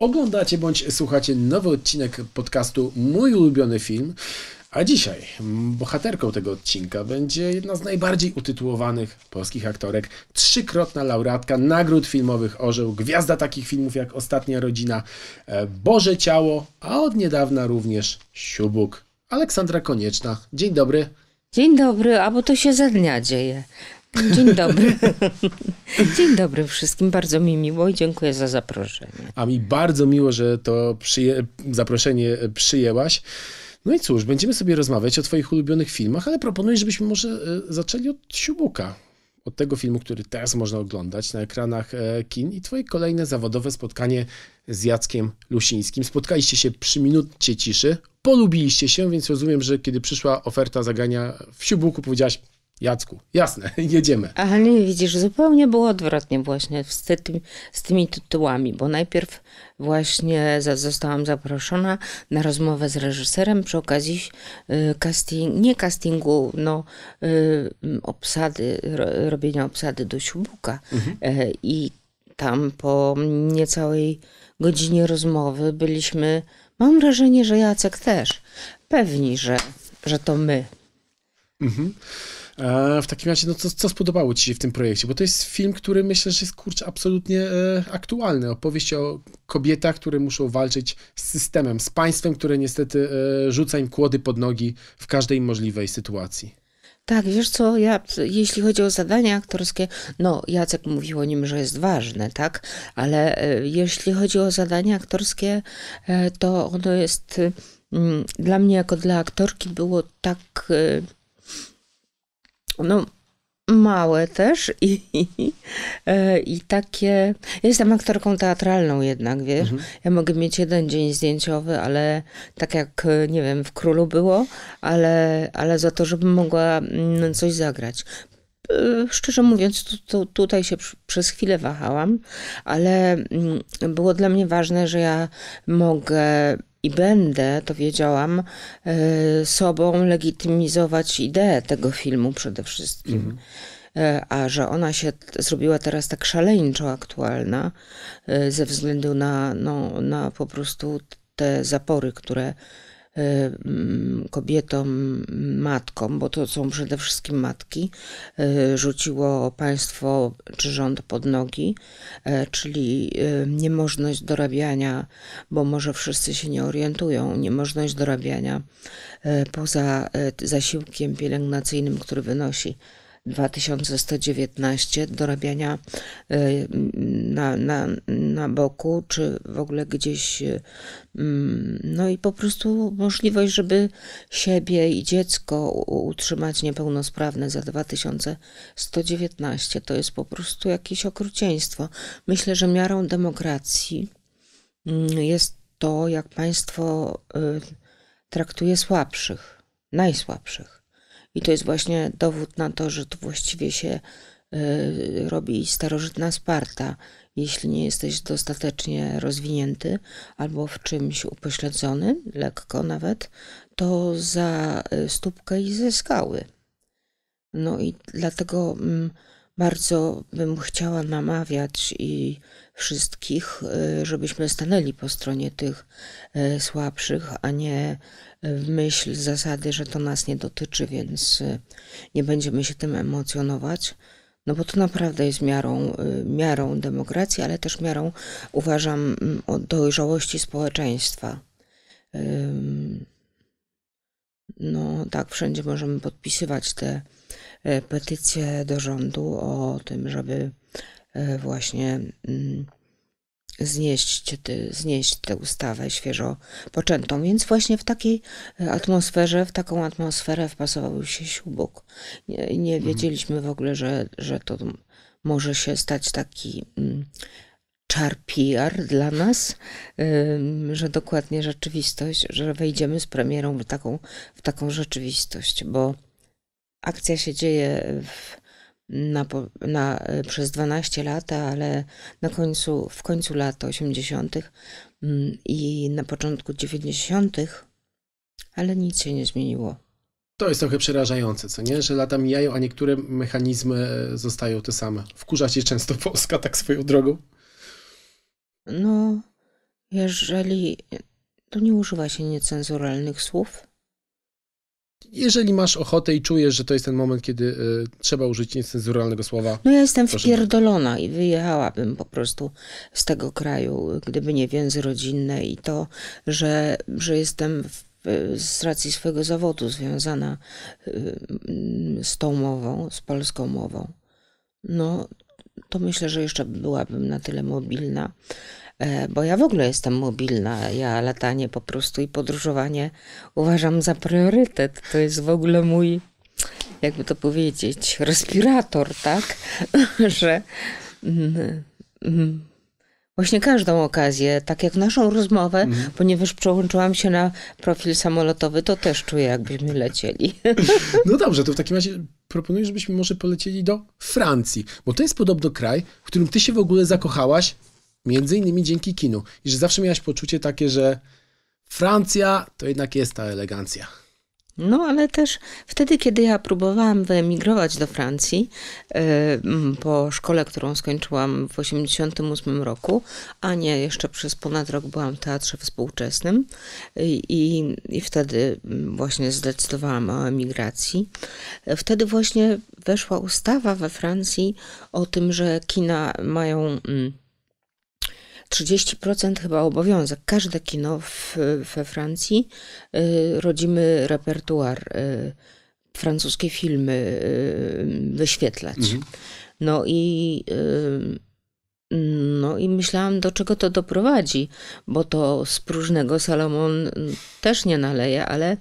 Oglądacie bądź słuchacie nowy odcinek podcastu Mój ulubiony film. A dzisiaj bohaterką tego odcinka będzie jedna z najbardziej utytułowanych polskich aktorek, trzykrotna laureatka nagród filmowych Orzeł, gwiazda takich filmów jak Ostatnia Rodzina, e, Boże Ciało, a od niedawna również Siubuk. Aleksandra Konieczna. Dzień dobry. Dzień dobry, a bo to się za dnia dzieje. Dzień dobry. Dzień dobry wszystkim. Bardzo mi miło i dziękuję za zaproszenie. A mi bardzo miło, że to przyje zaproszenie przyjęłaś. No i cóż, będziemy sobie rozmawiać o Twoich ulubionych filmach, ale proponuję, żebyśmy może e, zaczęli od Siubuka. Od tego filmu, który teraz można oglądać na ekranach e, kin i Twoje kolejne zawodowe spotkanie z Jackiem Lusińskim. Spotkaliście się przy minucie ciszy, polubiliście się, więc rozumiem, że kiedy przyszła oferta zagrania w Siubuku, powiedziałaś, Jacku, jasne, jedziemy. Ale nie widzisz, zupełnie było odwrotnie właśnie z, tymi, z tymi tytułami, bo najpierw właśnie za, zostałam zaproszona na rozmowę z reżyserem przy okazji y, casting, nie castingu, no y, obsady, ro, robienia obsady do Siubuka mhm. y, i tam po niecałej godzinie rozmowy byliśmy, mam wrażenie, że Jacek też, pewni, że, że to my. Mhm. E, w takim razie, no co, co spodobało Ci się w tym projekcie? Bo to jest film, który myślę, że jest kurczę absolutnie e, aktualny. Opowieść o kobietach, które muszą walczyć z systemem, z państwem, które niestety e, rzuca im kłody pod nogi w każdej możliwej sytuacji. Tak, wiesz co, ja, jeśli chodzi o zadania aktorskie, no Jacek mówił o nim, że jest ważne, tak, ale jeśli chodzi o zadania aktorskie, to ono jest mm, dla mnie jako dla aktorki było tak no, małe też i, i, e, i takie. Ja jestem aktorką teatralną jednak, wiesz. Mhm. Ja mogę mieć jeden dzień zdjęciowy, ale tak jak, e, nie wiem, w królu było, ale, ale za to, żebym mogła mm, coś zagrać. E, szczerze mówiąc, tu, tu, tutaj się przez chwilę wahałam, ale mm, było dla mnie ważne, że ja mogę i będę, to wiedziałam, e, sobą legitymizować ideę tego filmu przede wszystkim. Mhm e, a że ona się zrobiła teraz tak szaleńczo aktualna e, ze względu na, no, na po prostu te zapory, które Y, mm, kobietom, matkom, bo to są przede wszystkim matki, y, rzuciło państwo czy rząd pod nogi, y, czyli niemożność dorabiania, bo może wszyscy się nie orientują, niemożność dorabiania poza zasiłkiem pielęgnacyjnym, który wynosi 2119 dorabiania e, na, na, na boku, czy w ogóle gdzieś. E, mm, no i po prostu możliwość, żeby siebie i dziecko utrzymać niepełnosprawne za 2119 to jest po prostu jakieś okrucieństwo. Myślę, że miarą demokracji mm, jest to, jak państwo e, traktuje słabszych, najsłabszych. I to jest właśnie dowód na to, że tu właściwie się y, robi starożytna Sparta. Jeśli nie jesteś dostatecznie rozwinięty albo w czymś upośledzony, lekko nawet, to za y, stópkę i ze skały. No i dlatego mm, bardzo bym chciała namawiać i wszystkich, y, żebyśmy stanęli po stronie tych y, słabszych, a nie y, w myśl zasady, że to nas nie dotyczy, więc nie będziemy się tym emocjonować. No bo to naprawdę jest miarą, miarą demokracji, ale też miarą, uważam, mm, dojrzałości społeczeństwa. No tak, wszędzie możemy podpisywać te petycje do rządu o tym, żeby E, właśnie mm, znieść, znieść tę ustawę świeżo poczętą. Więc właśnie w takiej e, atmosferze, w taką atmosferę wpasował się ślubok. Nie, nie mhm. wiedzieliśmy w ogóle, że, że to może się stać taki mm, czar PR dla nas, że dokładnie rzeczywistość, że wejdziemy z premierą w taką, w taką rzeczywistość, bo akcja się dzieje w na, na, y, przez 12 lat, ale na końcu, w końcu lat 80. Mm, i na początku 90., ale nic się nie zmieniło. To jest trochę przerażające, co nie? Że lata mijają, a niektóre mechanizmy e, zostają te same. Wkurza się często Polska tak swoją drogą? No, jeżeli to nie używa się niecenzuralnych słów, jeżeli masz ochotę i czujesz, że to jest ten moment, kiedy y, trzeba użyć niecenzuralnego słowa. No ja jestem wpierdolona i wyjechałabym po prostu z tego kraju, gdyby nie więzy rodzinne i to, że, że jestem w, z racji swojego zawodu związana y, z tą mową, z polską mową. No to myślę, że jeszcze byłabym na tyle mobilna, E, bo ja w ogóle jestem mobilna. Ja latanie po prostu i podróżowanie uważam za priorytet. To jest w ogóle mój, jakby to powiedzieć, respirator, tak? Że mm, mm, właśnie każdą okazję, tak jak naszą rozmowę, mm. ponieważ przełączyłam się na profil samolotowy, to też czuję, jakbyśmy lecieli. No dobrze, to w takim razie proponuję, żebyśmy może polecieli do Francji, bo to jest podobno kraj, w którym ty się w ogóle zakochałaś Między innymi dzięki kinu. I że zawsze miałaś poczucie takie, że Francja to jednak jest ta elegancja. No, ale też wtedy, kiedy ja próbowałam wyemigrować do Francji e, po szkole, którą skończyłam w 1988 roku, a nie jeszcze przez ponad rok byłam w teatrze współczesnym i, i, i wtedy właśnie zdecydowałam o emigracji. Wtedy właśnie weszła ustawa we Francji o tym, że kina mają. Mm, 30% chyba obowiązek. Każde kino w, we Francji, y, rodzimy repertuar, y, francuskie filmy y, wyświetlać. Mhm. No i no i myślałam, do czego to doprowadzi, bo to z próżnego Salomon też nie naleje, ale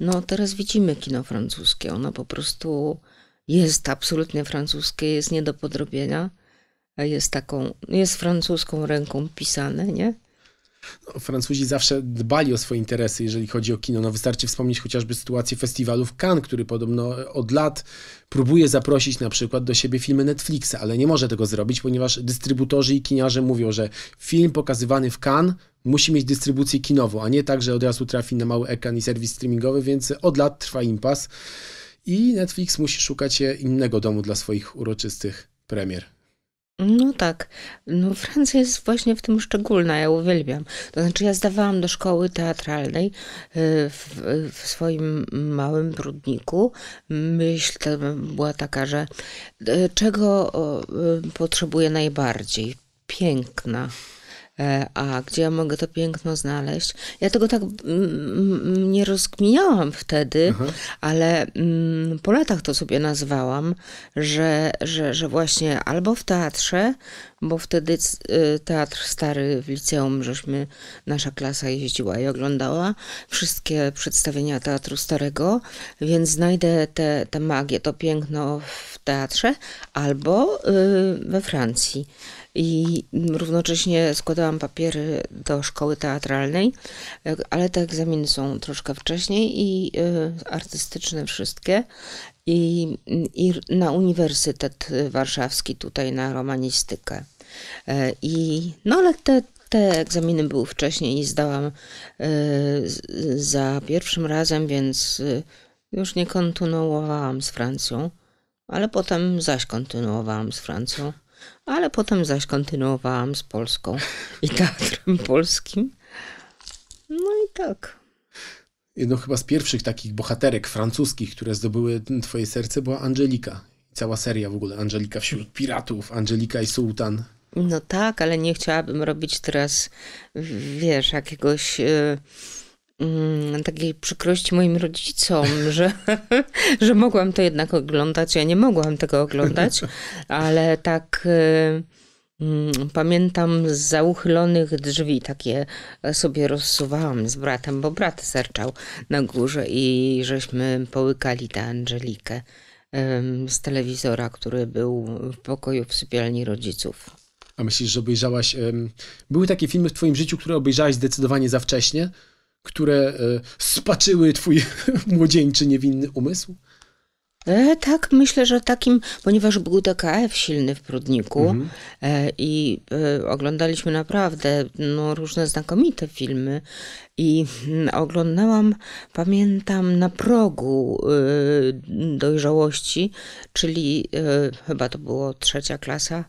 no teraz widzimy kino francuskie. Ono po prostu jest absolutnie francuskie, jest nie do podrobienia jest taką, jest francuską ręką pisane, nie? No, Francuzi zawsze dbali o swoje interesy, jeżeli chodzi o kino. No, wystarczy wspomnieć chociażby sytuację festiwalu w Cannes, który podobno e, od lat próbuje zaprosić na przykład do siebie filmy Netflixa, ale nie może tego zrobić, ponieważ dystrybutorzy i kiniarze mówią, że film pokazywany w Cannes musi mieć dystrybucję kinową, a nie tak, że od razu trafi na mały ekran i serwis streamingowy, więc od lat trwa impas i Netflix musi szukać innego domu dla swoich uroczystych premier. No tak. No, Francja jest właśnie w tym szczególna, ja uwielbiam. To znaczy, ja zdawałam do szkoły teatralnej y, w, w swoim małym brudniku. Myśl była taka, że y, czego y, potrzebuję najbardziej? Piękna. E, a gdzie ja mogę to piękno znaleźć? Ja tego tak mm, mm, nie rozkminiałam wtedy, Aha. Mhm. ale mm, po latach to sobie nazwałam, że, że, że właśnie albo w teatrze, bo wtedy y, teatr stary w liceum, żeśmy, nasza klasa jeździła i oglądała wszystkie przedstawienia teatru starego, więc znajdę tę te, te magię, to piękno w teatrze, albo y, we Francji i równocześnie składałam papiery do szkoły teatralnej, e, ale te egzaminy są troszkę wcześniej i e, artystyczne wszystkie. I, i na Uniwersytet Warszawski, tutaj na romanistykę. E, I, no ale te, te egzaminy były wcześniej i zdałam za pierwszym razem, więc już nie kontynuowałam z Francją, ale potem zaś kontynuowałam z Francją ale potem zaś kontynuowałam z Polską i teatrem polskim. No i tak. Jedną chyba z pierwszych takich bohaterek francuskich, które zdobyły twoje serce, była Angelika. Cała seria w ogóle. Angelika wśród piratów, Angelika i sułtan. No tak, ale nie chciałabym robić teraz, wiesz, jakiegoś... Yy Mm, takiej przykrości moim rodzicom, że, że mogłam to jednak oglądać. Ja nie mogłam tego oglądać, ale tak. Y, mm, pamiętam z zauchylonych drzwi takie sobie rozsuwałam z bratem, bo brat serczał na górze i żeśmy połykali tę Angelikę z telewizora, który był w pokoju w sypialni rodziców. A myślisz, że obejrzałaś. Um, były takie filmy w Twoim życiu, które obejrzałaś zdecydowanie za wcześnie? które e, spaczyły twój młodzieńczy, niewinny umysł? E, tak, myślę, że takim, ponieważ był DKF silny w Prudniku mm -hmm. e, i e, oglądaliśmy naprawdę no, różne znakomite filmy i m, mm, oglądałam, pamiętam, na progu e, dojrzałości, czyli e, chyba to było trzecia klasa,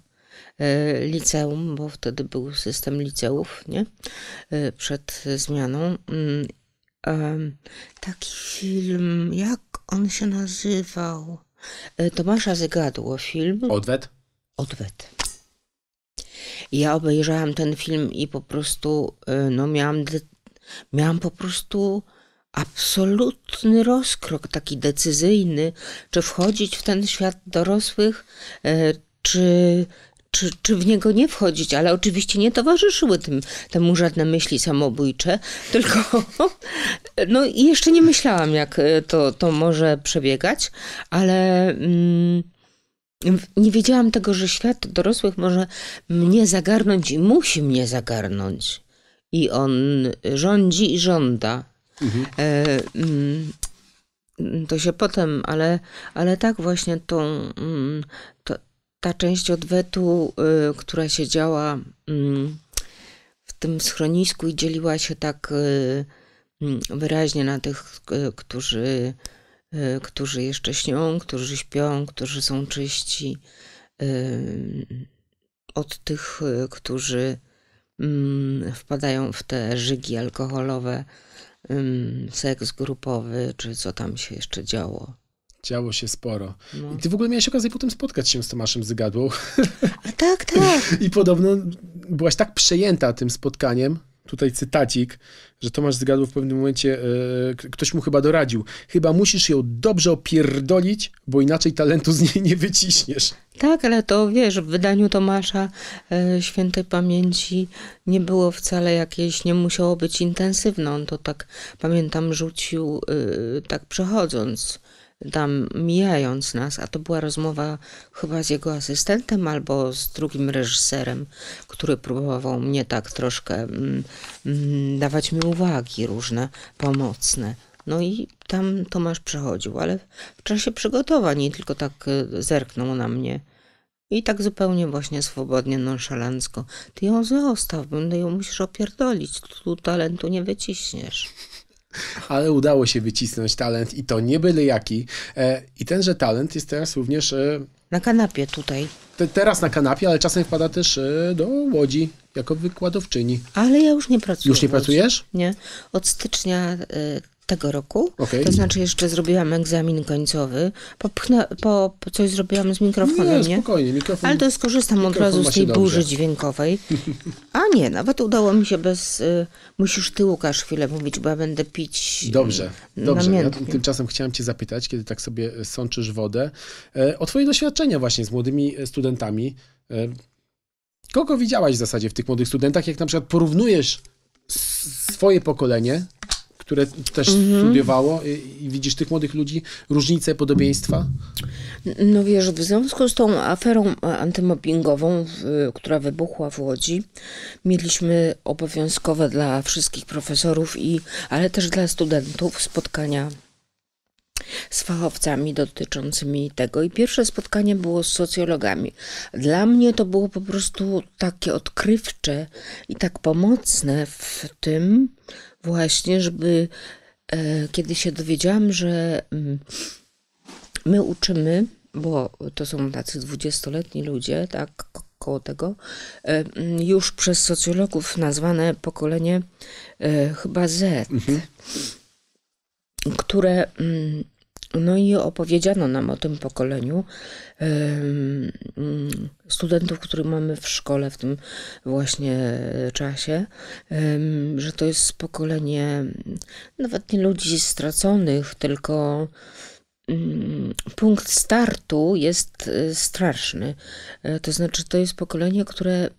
E, liceum, bo wtedy był system liceów, nie? E, przed zmianą. Mm, taki film, jak on się nazywał? E, Tomasza Zygadło film. Odwet? Odwet. Ja obejrzałam ten film i po prostu, no miałam, miałam po prostu absolutny rozkrok, taki decyzyjny, czy wchodzić w ten świat dorosłych, czy czy, czy w niego nie wchodzić, ale oczywiście nie towarzyszyły tym, temu żadne myśli samobójcze, tylko no i jeszcze nie myślałam, jak e, to, to może przebiegać, ale mm, nie wiedziałam tego, że świat dorosłych może mnie zagarnąć i musi mnie zagarnąć. I on rządzi i żąda. Mhm. E, mm, to się potem, ale, ale tak właśnie tą, mm, to, ta część odwetu, y, która się działa mm, w tym schronisku i dzieliła się tak y, mm, wyraźnie na tych, y, którzy, którzy jeszcze śnią, którzy śpią, którzy są czyści, od tych, którzy mm, wpadają w te żygi alkoholowe, seks grupowy, czy co tam się jeszcze działo. Działo się sporo. No. I ty w ogóle miałeś okazję potem spotkać się z Tomaszem Zygadłą. A tak, tak. I podobno byłaś tak przejęta tym spotkaniem, tutaj cytacik, że Tomasz Zygadło w pewnym momencie, yy, ktoś mu chyba doradził, chyba musisz ją dobrze opierdolić, bo inaczej talentu z niej nie wyciśniesz. Tak, ale to wiesz, w wydaniu Tomasza yy, Świętej Pamięci nie było wcale jakieś, nie musiało być intensywne. On to tak, pamiętam, rzucił yy, tak przechodząc tam mijając nas, a to była rozmowa chyba z jego asystentem albo z drugim reżyserem, który próbował mnie tak troszkę mm, mm dawać mi uwagi różne, pomocne. No i tam Tomasz przechodził, ale w czasie przygotowań i tylko tak y, zerknął na mnie. I tak zupełnie właśnie swobodnie, nonszalancko. Ty ją zostaw, będę ją musisz opierdolić, tu talentu nie wyciśniesz ale udało się wycisnąć talent i to nie byle jaki. E, I tenże talent jest teraz również. E, na kanapie tutaj. Te, teraz na kanapie, ale czasem wpada też e, do łodzi jako wykładowczyni. Ale ja już nie pracuję. Już nie pracujesz? Nie. Od stycznia tego roku. Okay. To znaczy jeszcze zrobiłam egzamin końcowy. Popchnę, po, coś zrobiłam z mikrofonem, nie? nie? Spokojnie, mikrofon, Ale to skorzystam od razu z tej burzy dobrze. dźwiękowej. A nie, nawet udało mi się bez... Y, musisz ty, Łukasz, chwilę mówić, bo ja będę pić y, Dobrze, dobrze. Namiętnie. Ja tymczasem chciałem cię zapytać, kiedy tak sobie y, sączysz wodę, y, o twoje doświadczenia właśnie z młodymi studentami. Kogo widziałaś w zasadzie w tych młodych studentach, jak na przykład porównujesz swoje pokolenie które też mhm. studiowało i, i widzisz tych młodych ludzi, różnice, podobieństwa? No wiesz, w związku z tą aferą e, antymobbingową, która wybuchła w Łodzi, mieliśmy obowiązkowe dla wszystkich profesorów, i, ale też dla studentów spotkania z fachowcami dotyczącymi tego i pierwsze spotkanie było z socjologami. Dla mnie to było po prostu takie odkrywcze i tak pomocne w tym, właśnie, żeby e, kiedy się dowiedziałam, że mm, my uczymy, bo to są tacy dwudziestoletni ludzie, tak koło tego, e, mm, już przez socjologów nazwane pokolenie e, chyba Z, mhm. które mm, no i opowiedziano nam o tym pokoleniu studentów, który mamy w szkole w tym właśnie czasie, że to jest pokolenie nawet nie ludzi straconych, tylko punkt startu jest e, straszny. E, to znaczy, to jest pokolenie, które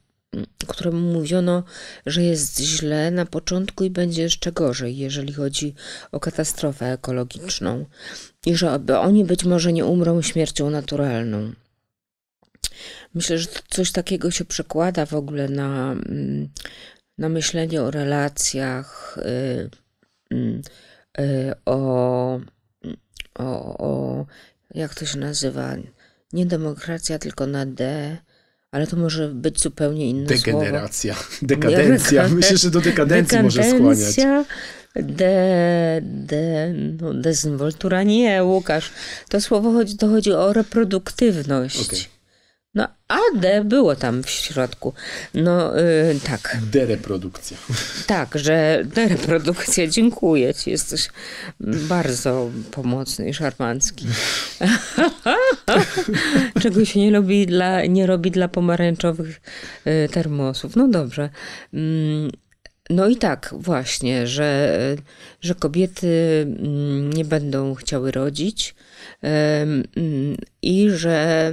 któremu mówiono, że jest źle na początku i będzie jeszcze gorzej, jeżeli chodzi o katastrofę ekologiczną i że oni być może nie umrą śmiercią naturalną. Myślę, że coś takiego się przekłada w ogóle na, mm, na myślenie o relacjach, y, mm, y, o, o, o jak to się nazywa, nie demokracja, tylko na D, ale to może być zupełnie inne Degeneracja, słowo. dekadencja. Myślę, że do dekadencji dekadencja, może skłaniać. De, de, no, dezynwoltura nie, Łukasz. To słowo chodzi, to chodzi o reproduktywność. Okay. No, a było tam w środku. No, yy, tak. Dereprodukcja. Tak, że dereprodukcja, dziękuję ci, jesteś bardzo pomocny i szarmancki. Czego się nie robi dla, nie robi dla pomarańczowych y, termosów. No dobrze. Mm, no i tak właśnie, że, że kobiety mm, nie będą chciały rodzić mm, i że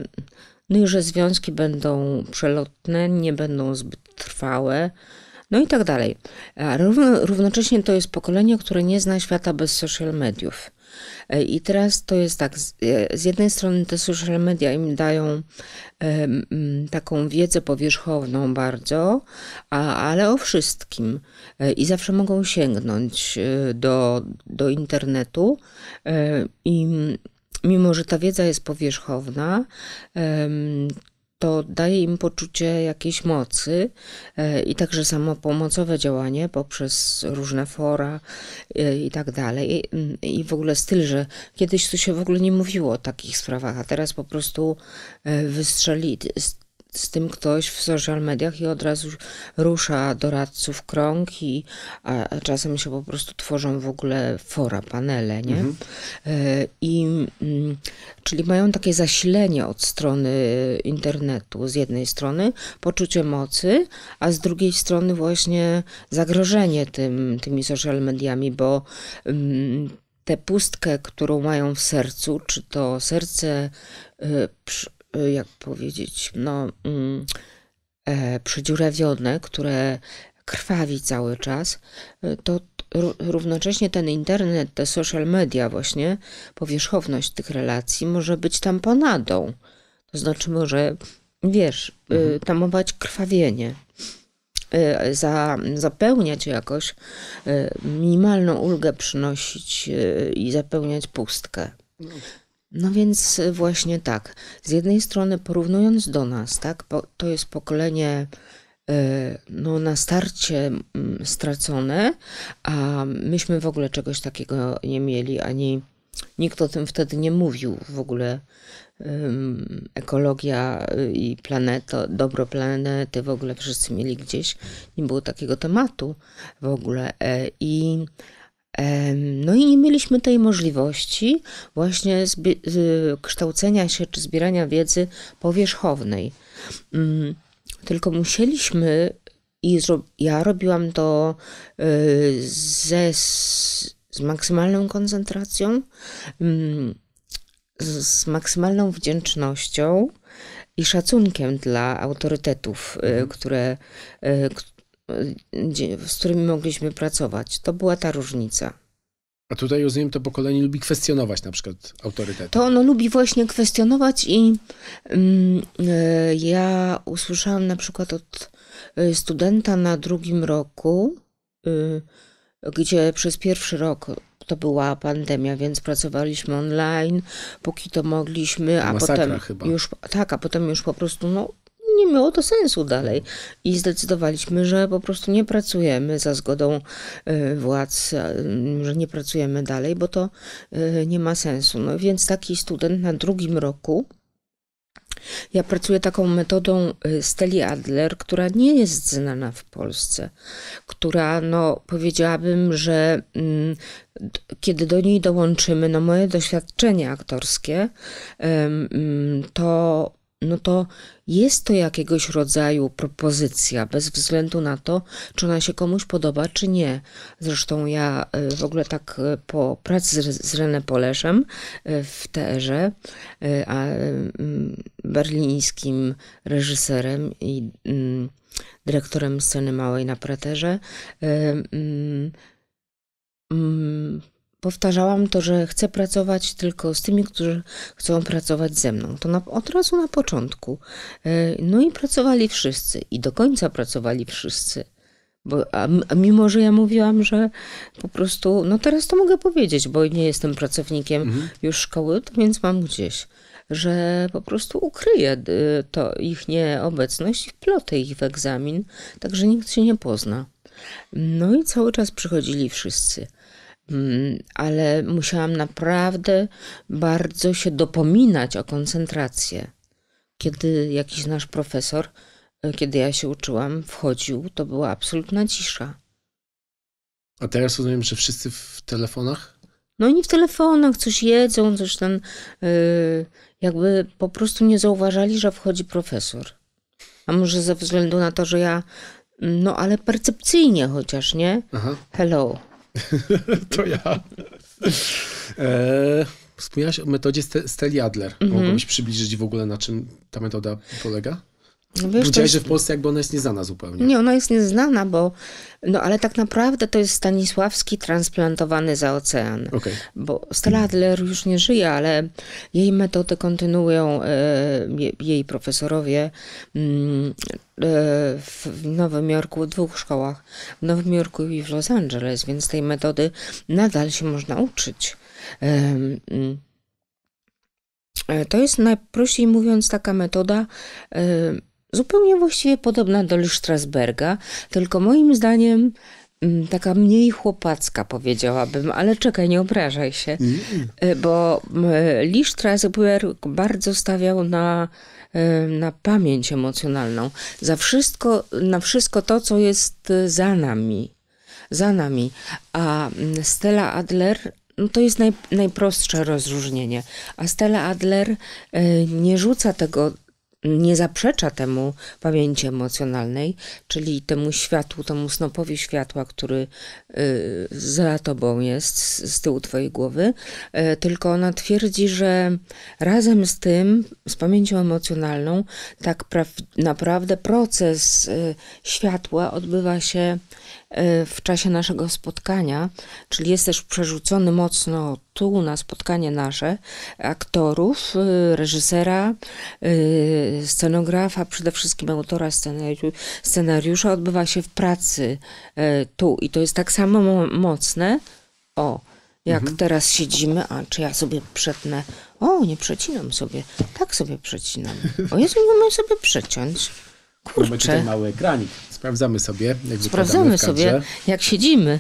no i że związki będą przelotne, nie będą zbyt trwałe, no i tak dalej. Równo, równocześnie to jest pokolenie, które nie zna świata bez social mediów. E, I teraz to jest tak, e, z jednej strony te social media im dają e, taką wiedzę powierzchowną bardzo, ale o wszystkim i zawsze mogą sięgnąć do, do internetu i mimo że ta wiedza jest powierzchowna, to daje im poczucie jakiejś mocy e, i także samopomocowe działanie poprzez różne fora e, i tak dalej. Mm, I w ogóle styl, że kiedyś tu się w ogóle nie mówiło o takich sprawach, a teraz po prostu e, wystrzeli z tym ktoś w social mediach i od razu rusza doradców krąg i a, czasem się po prostu tworzą w ogóle fora, panele, nie? Mhm. E, I, mm, czyli mają takie zasilenie od strony internetu z jednej strony, poczucie mocy, a z drugiej strony właśnie zagrożenie tym, tymi social mediami, bo mm, tę pustkę, którą mają w sercu, czy to serce y, przy, Y, jak powiedzieć, no, mm, e, przedziurawione, które krwawi cały czas, y, to równocześnie ten internet, te social media właśnie, powierzchowność tych relacji może być tamponadą. To znaczy może, wiesz, y, mhm. tamować krwawienie, za, zapełniać jakoś, minimalną ulgę przynosić i zapełniać pustkę. No. No więc y, właśnie tak. Z jednej strony porównując do nas, tak, to jest pokolenie y, no, na starcie stracone, a myśmy w ogóle czegoś takiego nie mieli, ani nikt o tym wtedy nie mówił. W ogóle ekologia y, i planeta, dobro planety w ogóle wszyscy mieli gdzieś, nie było takiego tematu w ogóle. E, I no i nie mieliśmy tej możliwości właśnie kształcenia się czy zbierania wiedzy powierzchownej. Mm, tylko musieliśmy i ja robiłam to y, ze, z maksymalną koncentracją, mm, z maksymalną wdzięcznością i szacunkiem dla autorytetów, y, mhm. które, y, z którymi mogliśmy pracować. To była ta różnica. A tutaj rozumiem, to pokolenie lubi kwestionować na przykład autorytet. To ono lubi właśnie kwestionować i mm, e, ja usłyszałam na przykład od e, studenta na drugim roku, y, gdzie przez pierwszy rok to była pandemia, więc pracowaliśmy online, póki to mogliśmy, a Masakra potem chyba. już tak, a potem już po prostu no, nie miało to sensu dalej. I zdecydowaliśmy, że po prostu nie pracujemy za zgodą y, władz, mm, że nie pracujemy dalej, bo to y, nie ma sensu. No więc taki student na drugim roku. Ja pracuję taką metodą y, Steli Adler, która nie jest znana w Polsce, która no, powiedziałabym, że mm, kiedy do niej dołączymy, no moje doświadczenie aktorskie, mm, to no to jest to jakiegoś rodzaju propozycja, bez względu na to, czy ona się komuś podoba, czy nie. Zresztą ja e, w ogóle tak e, po pracy z René Poleszem e, w tr mm, berlińskim reżyserem i mm, dyrektorem sceny małej na praterze, mm, powtarzałam to, że chcę pracować tylko z tymi, którzy chcą pracować ze mną. To na, od razu na początku. Y, no i pracowali wszyscy i do końca pracowali wszyscy. Bo, a, a mimo, że ja mówiłam, że po prostu, no teraz to mogę powiedzieć, bo nie jestem pracownikiem mhm. już szkoły, to więc mam gdzieś, że po prostu ukryję y, to ich nieobecność i wplotę ich w egzamin, tak że nikt się nie pozna. No i cały czas przychodzili wszyscy. Mm, ale musiałam naprawdę bardzo się dopominać o koncentrację. Kiedy jakiś nasz profesor, e, kiedy ja się uczyłam, wchodził, to była absolutna cisza. A teraz rozumiem, że wszyscy w telefonach? No oni w telefonach coś jedzą, coś tam, yy, jakby po prostu nie zauważali, że wchodzi profesor. A może ze względu na to, że ja, no ale percepcyjnie chociaż, nie? Aha. Hello to ja. E, wspomniałaś o metodzie Steli Adler. Mhm. Mogłabyś mm -hmm. przybliżyć w ogóle, na czym ta metoda polega? No że w Polsce jakby ona jest nieznana zupełnie. Nie, ona jest nieznana, bo no ale tak naprawdę to jest Stanisławski transplantowany za ocean. Okay. Bo Stella Adler już nie żyje, ale jej metody kontynuują e, jej profesorowie mm, e, w Nowym Jorku, w dwóch szkołach, w Nowym Jorku i w Los Angeles, więc tej metody nadal się można uczyć. Mm. E, to jest najprościej mówiąc taka metoda zupełnie właściwie podobna do Strasberga, tylko moim zdaniem mm, taka mniej chłopacka powiedziałabym, ale czekaj, nie obrażaj się, mm. y, bo Lee bardzo stawiał na, y, na pamięć emocjonalną, za wszystko, na wszystko to, co jest y, za nami. Za nami. A mm, Stella Adler no to jest naj, najprostsze rozróżnienie. A Stella Adler nie rzuca tego nie zaprzecza temu pamięci emocjonalnej, czyli temu światłu, temu snopowi światła, który y, za tobą jest, z tyłu twojej głowy, y, tylko ona twierdzi, że razem z tym, z pamięcią emocjonalną, tak naprawdę proces y, światła odbywa się E, w czasie naszego spotkania, czyli jesteś przerzucony mocno tu na spotkanie nasze aktorów, e, reżysera, e, scenografa, przede wszystkim autora scenariusza, odbywa się w pracy tu i to jest tak samo mocne. O, jak mhm. teraz siedzimy, a czy ja sobie przetnę? O, nie przecinam sobie. Tak sobie przecinam. O Jezu, nie sobie przeciąć. Kurczę. Mamy tutaj mały ekranik. Sprawdzamy sobie, jak Sprawdzamy sobie, jak siedzimy.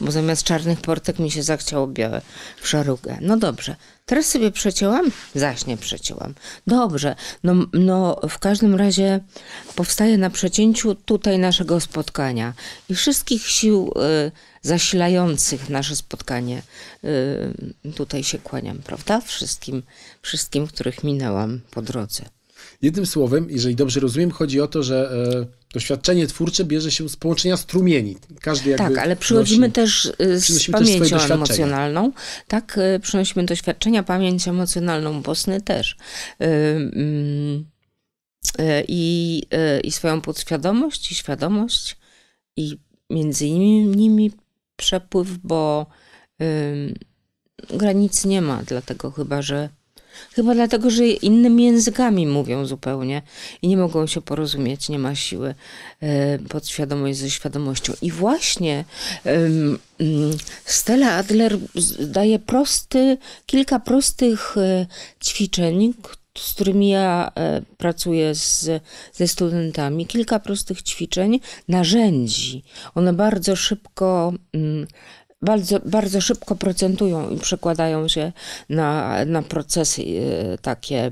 Bo zamiast czarnych portek mi się zachciało białe w szarugę. No dobrze. Teraz sobie przeciąłam? Zaśnie przeciąłam. Dobrze. No, no w każdym razie powstaje na przecięciu tutaj naszego spotkania. I wszystkich sił y, zasilających nasze spotkanie y, tutaj się kłaniam, prawda? Wszystkim, wszystkim, których minęłam po drodze. Jednym słowem, jeżeli dobrze rozumiem, chodzi o to, że e, doświadczenie twórcze bierze się z połączenia strumieni. Każdy jakby tak, ale przychodzimy nosi, też e, z pamięcią też emocjonalną. Tak, e, przynosimy doświadczenia, pamięć emocjonalną, bosny też. Mm, I, I swoją podświadomość, i świadomość, i między nimi, nimi przepływ, bo granic nie ma, dlatego chyba, że Chyba dlatego, że innymi językami mówią zupełnie i nie mogą się porozumieć, nie ma siły e, podświadomość ze świadomością. I właśnie mm, Stella Adler daje prosty, kilka prostych e, ćwiczeń, z którymi ja e, pracuję z, ze studentami, kilka prostych ćwiczeń, narzędzi. One bardzo szybko mm, bardzo, bardzo szybko procentują i przekładają się na, na procesy e, takie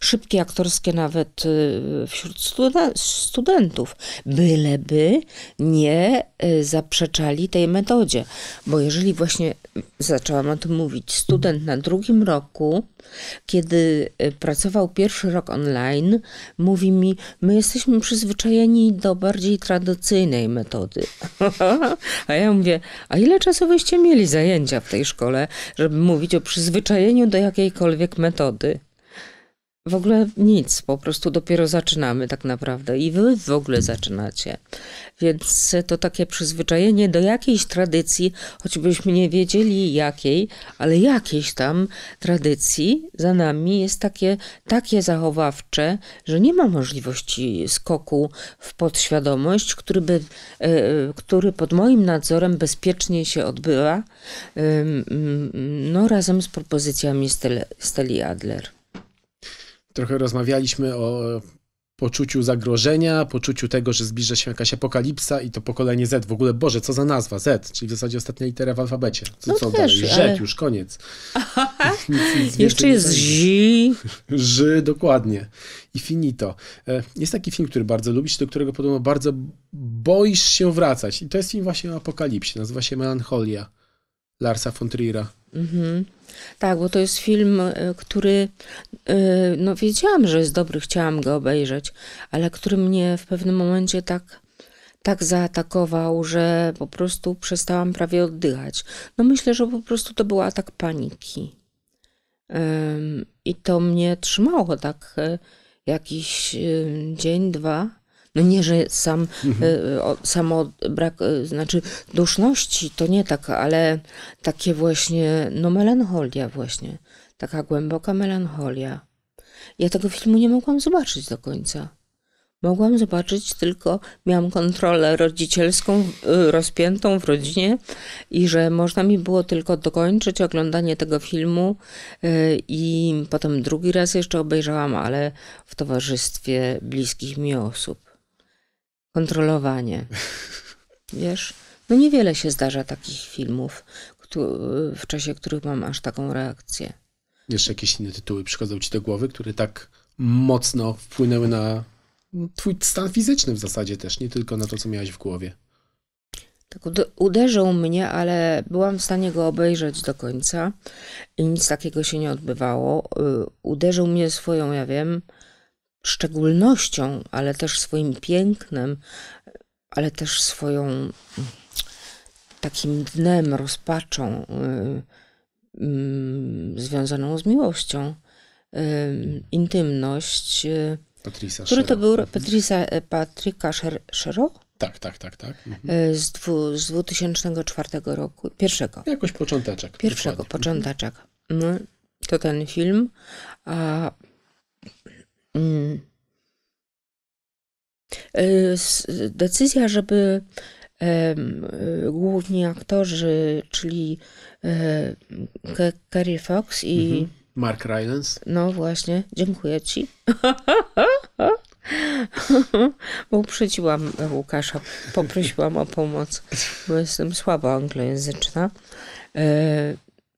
szybkie, aktorskie nawet e, wśród studen studentów, byleby nie e, zaprzeczali tej metodzie. Bo jeżeli właśnie zaczęłam o tym mówić, student na drugim roku, kiedy e, pracował pierwszy rok online, mówi mi: My jesteśmy przyzwyczajeni do bardziej tradycyjnej metody. A ja mówię: A ile czasu wyście mieli zajęcia w tej szkole, żeby mówić o przyzwyczajeniu do jakiejkolwiek metody? w ogóle nic, po prostu dopiero zaczynamy tak naprawdę i wy w ogóle zaczynacie. Więc to takie przyzwyczajenie do jakiejś tradycji, choćbyśmy nie wiedzieli jakiej, ale jakiejś tam tradycji za nami jest takie, takie zachowawcze, że nie ma możliwości skoku w podświadomość, który, by, e, który pod moim nadzorem bezpiecznie się odbywa, no razem z propozycjami Steli Adler trochę rozmawialiśmy o poczuciu zagrożenia, poczuciu tego, że zbliża się jakaś apokalipsa i to pokolenie Z. W ogóle, Boże, co za nazwa Z, czyli w zasadzie ostatnia litera w alfabecie. Co, no co też, dalej? Ale... Rzek, już koniec. Jeszcze jest Z. Ży, dokładnie. I finito. E, jest taki film, który bardzo lubisz, do którego podobno bardzo boisz się wracać. I to jest film właśnie o apokalipsie. Nazywa się Melancholia Larsa von Trier'a. Mhm. Tak, bo to jest film, e, który e, no wiedziałam, że jest dobry, chciałam go obejrzeć, ale który mnie w pewnym momencie tak, tak zaatakował, że po prostu przestałam prawie oddychać. No myślę, że po prostu to był atak paniki. I to mnie trzymało tak e, jakiś dzień, dwa. No nie, że sam, mhm. E, o, samo brak, e, znaczy duszności to nie tak, ale takie właśnie, no melancholia właśnie. Taka głęboka melancholia. Ja tego filmu nie mogłam zobaczyć do końca. Mogłam zobaczyć tylko, miałam kontrolę rodzicielską e, rozpiętą w rodzinie i że można mi było tylko dokończyć oglądanie tego filmu i potem drugi raz jeszcze obejrzałam, ale w towarzystwie bliskich mi osób kontrolowanie. Wiesz? No niewiele się zdarza takich filmów, w czasie których mam aż taką reakcję. Jeszcze jakieś inne tytuły przychodzą ci do głowy, które tak mocno wpłynęły na twój stan fizyczny w zasadzie też, nie tylko na to, co miałaś w głowie. Tak, uderzył mnie, ale byłam w stanie go obejrzeć do końca i nic takiego się nie odbywało. Y, uderzył mnie swoją, ja wiem, szczególnością, ale też swoim pięknem, ale też swoją mm, takim dnem, rozpaczą y, mm, związaną z miłością. Y, intymność. Y, Patrisa który to był? Mhm. Patrisa, e, Patryka Szero? Tak, tak, tak, tak. Mhm. E, z, dwu, z 2004 roku, pierwszego. Jakoś począteczek. Pierwszego, dokładnie. Mhm. począteczek. No, to ten film. A Mm. Y, decyzja, żeby y, główni aktorzy, czyli Carrie y, Fox i. Mhm. Mark Rylance. No właśnie, dziękuję ci. Bo uprzedziłam Łukasza, poprosiłam o pomoc, bo jestem słaba anglojęzyczna.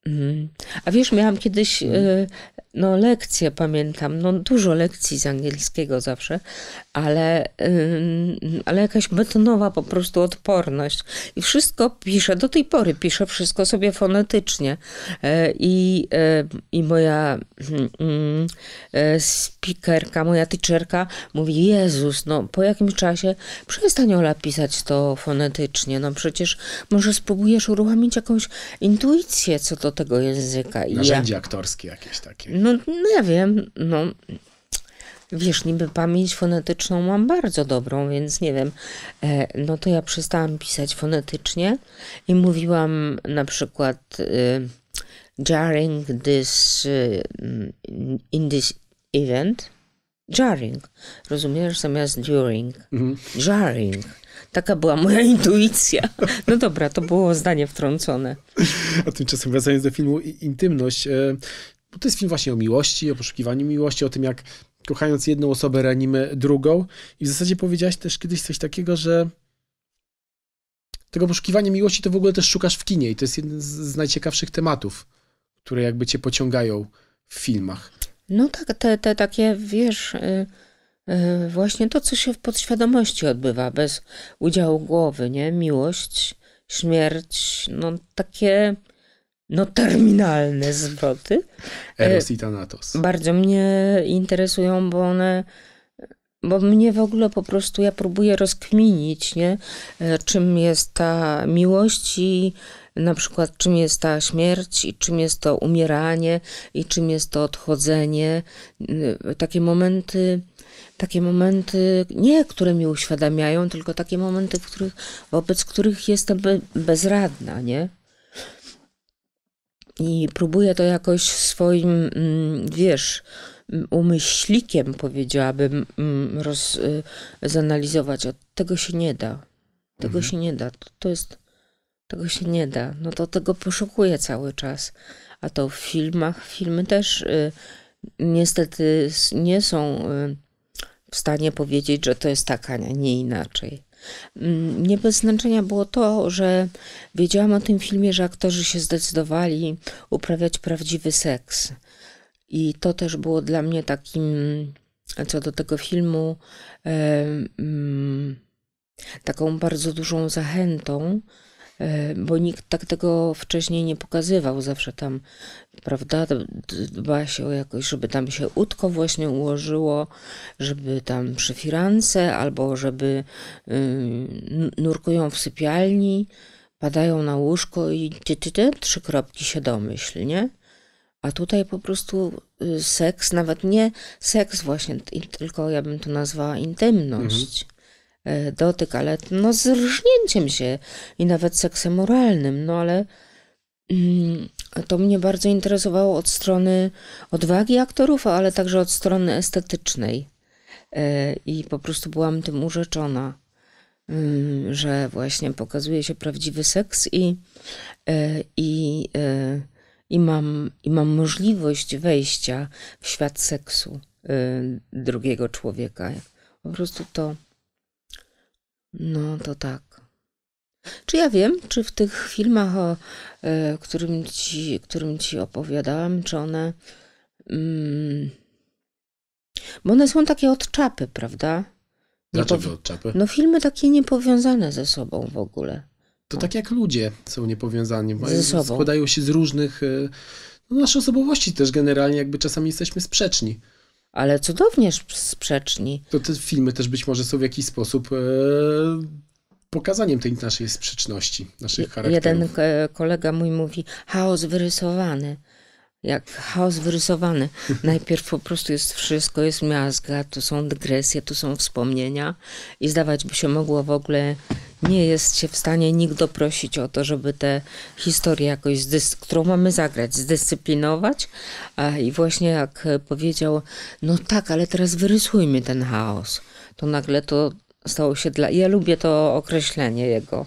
Mhm. A wiesz, miałam kiedyś mm. e, no, lekcje, pamiętam, no, dużo lekcji z angielskiego zawsze, ale, ale jakaś betonowa po prostu odporność. I wszystko piszę, do tej pory piszę wszystko sobie fonetycznie. E, I, e, i moja mm, mm, spikerka, moja tyczerka mówi, Jezus, no po jakimś czasie przestań Ola pisać to fonetycznie, no przecież może spróbujesz uruchomić jakąś intuicję co do tego języka. Narzędzie ja, aktorskie jakieś takie. No nie no, wiem, no wiesz, niby pamięć fonetyczną mam bardzo dobrą, więc nie wiem. E, no to ja przestałam pisać fonetycznie i mówiłam na przykład y, "jarring this, y, in this event, jarring. Rozumiesz, zamiast during. Mhm. Jarring. Taka była moja intuicja. No dobra, to było zdanie wtrącone. A tymczasem wracając do filmu Intymność, e, bo to jest film właśnie o miłości, o poszukiwaniu miłości, o tym jak kochając jedną osobę ranimy drugą. I w zasadzie powiedziałaś też kiedyś coś takiego, że tego poszukiwania miłości to w ogóle też szukasz w kinie i to jest jeden z najciekawszych tematów, które jakby cię pociągają w filmach. No tak, te, te takie, wiesz, yy, właśnie to, co się w podświadomości odbywa, bez udziału głowy, nie? Miłość, śmierć, no takie no terminalne zwroty. Eros i y, Thanatos. Bardzo mnie interesują, bo one bo mnie w ogóle po prostu ja próbuję rozkminić, nie? Y, czym jest ta miłość i na przykład czym jest ta śmierć i czym jest to umieranie i czym jest to odchodzenie. Yy, takie momenty, takie momenty, nie które mi uświadamiają, tylko takie momenty, w których, wobec których jestem bezradna, nie? I próbuję to jakoś swoim, mm, wiesz, mm, umyślikiem, powiedziałabym, mm, roz, y, zanalizować. Od tego się nie da. Tego mhm. się nie da. To, to jest tego się nie da. No to tego poszukuję cały czas. A to w filmach, filmy też y, niestety nie są y, w stanie powiedzieć, że to jest tak, a nie inaczej. Mm, nie bez znaczenia było to, że wiedziałam o tym filmie, że aktorzy się zdecydowali uprawiać prawdziwy seks. I to też było dla mnie takim, co do tego filmu, mm, taką bardzo dużą zachętą, E, bo nikt tak tego wcześniej nie pokazywał. Zawsze tam, prawda, dba się o jakoś, żeby tam się utko właśnie ułożyło, żeby tam przy firance, albo żeby y, nurkują w sypialni, padają na łóżko i ty, ty, ty, trzy kropki się domyśl, nie? A tutaj po prostu y, seks, nawet nie seks właśnie, tylko ja bym to nazwała intymność. Mhm. E, dotyk, ale no z rżnięciem się i nawet seksem moralnym, no ale mm, to mnie bardzo interesowało od strony odwagi aktorów, ale także od strony estetycznej. E, I po prostu byłam tym urzeczona, mm, że właśnie pokazuje się prawdziwy seks i, e, i, i, mam, i mam możliwość wejścia w świat seksu drugiego człowieka. Po prostu to no to tak. Czy ja wiem, czy w tych filmach, o y, którym, ci, którym ci opowiadałam, czy one. Mm, bo one są takie od czapy, prawda? Nie Dlaczego od czapy? No filmy takie niepowiązane ze sobą w ogóle. To no. tak jak ludzie są niepowiązani. Ze sobą. Składają się z różnych... E, no, nasze osobowości też generalnie jakby czasami jesteśmy sprzeczni ale cudownie sprzeczni. To te filmy też być może są w jakiś sposób e, pokazaniem tej naszej sprzeczności, naszych charakterów. Jeden e, kolega mój mówi, chaos wyrysowany jak chaos wyrysowany. Najpierw po prostu jest wszystko, jest miazga, tu są dygresje, tu są wspomnienia i zdawać by się mogło w ogóle nie jest się w stanie nikt doprosić o to, żeby tę historię jakoś, którą mamy zagrać, zdyscyplinować. I właśnie jak powiedział, no tak, ale teraz wyrysujmy ten chaos. To nagle to stało się dla... Ja lubię to określenie jego.